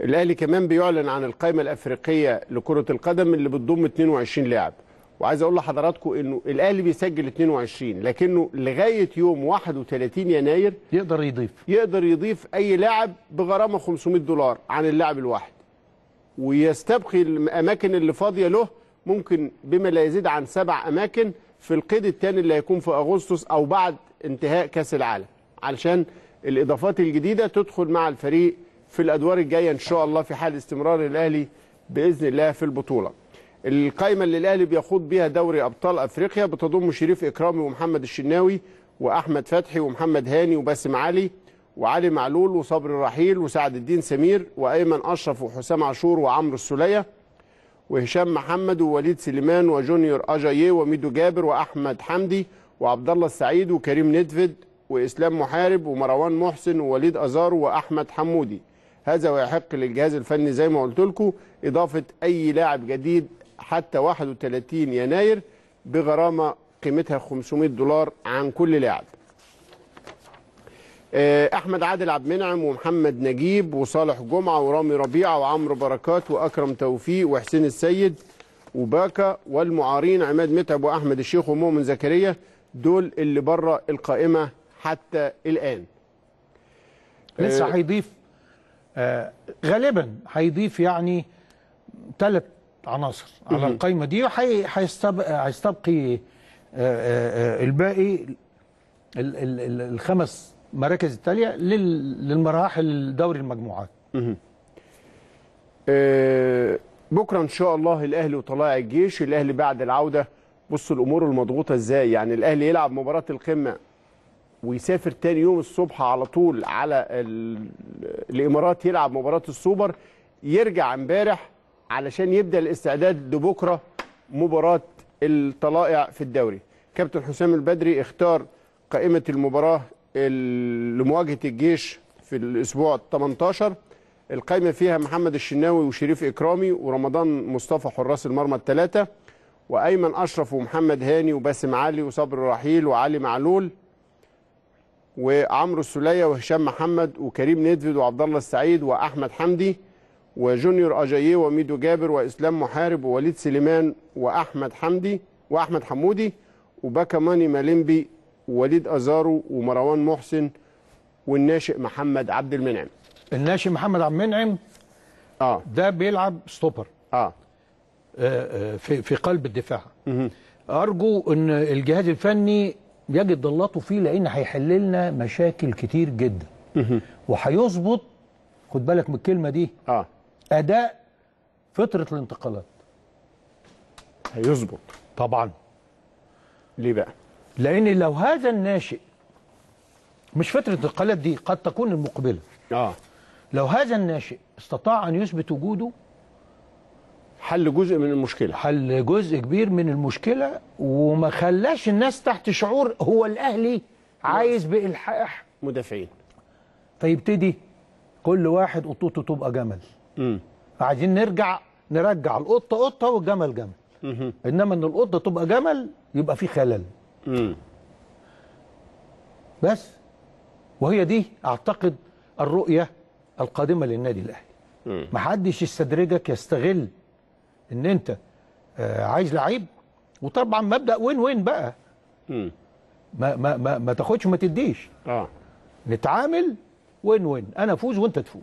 الاهلي كمان بيعلن عن القائمه الافريقيه لكره القدم اللي بتضم 22 لاعب وعايز اقول لحضراتكم انه الاهلي بيسجل 22 لكنه لغايه يوم 31 يناير يقدر يضيف يقدر يضيف اي لاعب بغرامه 500 دولار عن اللاعب الواحد ويستبقي الاماكن اللي فاضيه له ممكن بما لا يزيد عن سبع اماكن في القيد الثاني اللي هيكون في اغسطس او بعد انتهاء كاس العالم علشان الاضافات الجديده تدخل مع الفريق في الادوار الجايه ان شاء الله في حال استمرار الاهلي باذن الله في البطوله. القائمه اللي الاهلي بيخوض بها دوري ابطال افريقيا بتضم شريف اكرامي ومحمد الشناوي واحمد فتحي ومحمد هاني وباسم علي وعلي معلول وصبري رحيل وسعد الدين سمير وايمن اشرف وحسام عاشور وعمرو السوليه وهشام محمد ووليد سليمان وجونيور اجايي وميدو جابر واحمد حمدي وعبد الله السعيد وكريم ندفد واسلام محارب ومروان محسن ووليد ازارو واحمد حمودي هذا ويحق للجهاز الفني زي ما قلت لكم إضافة أي لاعب جديد حتى 31 يناير بغرامة قيمتها 500 دولار عن كل لاعب آه، احمد عادل عبد المنعم ومحمد نجيب وصالح جمعه ورامي ربيعه وعمرو بركات واكرم توفيق وحسين السيد وباكا والمعارين عماد متعب واحمد الشيخ ومؤمن زكريا دول اللي بره القائمه حتى الان لسه آه، هيضيف آه، غالبا هيضيف يعني ثلاث عناصر على القايمه دي هيستبقي آه، آه، الباقي الخمس مراكز التاليه للمراحل دوري المجموعات. بكره ان شاء الله الاهلي وطلائع الجيش، الاهلي بعد العوده بص الامور المضغوطه ازاي يعني الاهلي يلعب مباراه القمه ويسافر تاني يوم الصبح على طول على الامارات يلعب مباراه السوبر يرجع امبارح علشان يبدا الاستعداد لبكره مباراه الطلائع في الدوري كابتن حسام البدري اختار قائمه المباراه لمواجهه الجيش في الاسبوع 18 القائمه فيها محمد الشناوي وشريف اكرامي ورمضان مصطفى حراس المرمى الثلاثه وايمن اشرف ومحمد هاني وباسم علي وصبر رحيل وعلي معلول وعمرو السليه وهشام محمد وكريم ندفد وعبد الله السعيد واحمد حمدي وجونيور اجاييه وميدو جابر واسلام محارب ووليد سليمان واحمد حمدي واحمد حمودي وباكا ماني ماليمبي ووليد ازارو ومروان محسن والناشئ محمد عبد المنعم الناشئ محمد عبد المنعم اه ده بيلعب ستوبر اه, آه, آه، في في قلب الدفاع مه. ارجو ان الجهاز الفني يجد ضلاته فيه لان هيحل لنا مشاكل كتير جدا وهيظبط خد بالك من الكلمه دي اه اداء فتره الانتقالات هيظبط طبعا ليه بقى لان لو هذا الناشئ مش فتره الانتقالات دي قد تكون المقبله اه لو هذا الناشئ استطاع ان يثبت وجوده حل جزء من المشكله حل جزء كبير من المشكله وما خلاش الناس تحت شعور هو الاهلي عايز بالحاح مدافعين فيبتدي كل واحد قطوته تبقى جمل امم عايزين نرجع نرجع القطه قطه والجمل جمل مم. انما ان القطه تبقى جمل يبقى في خلل امم بس وهي دي اعتقد الرؤيه القادمه للنادي الاهلي محدش يستدرجك يستغل ان انت آه، عايز لعيب وطبعا مبدا وين وين بقى ما ما ما, ما تاخدش وما تديش اه نتعامل وين وين انا افوز وانت تفوز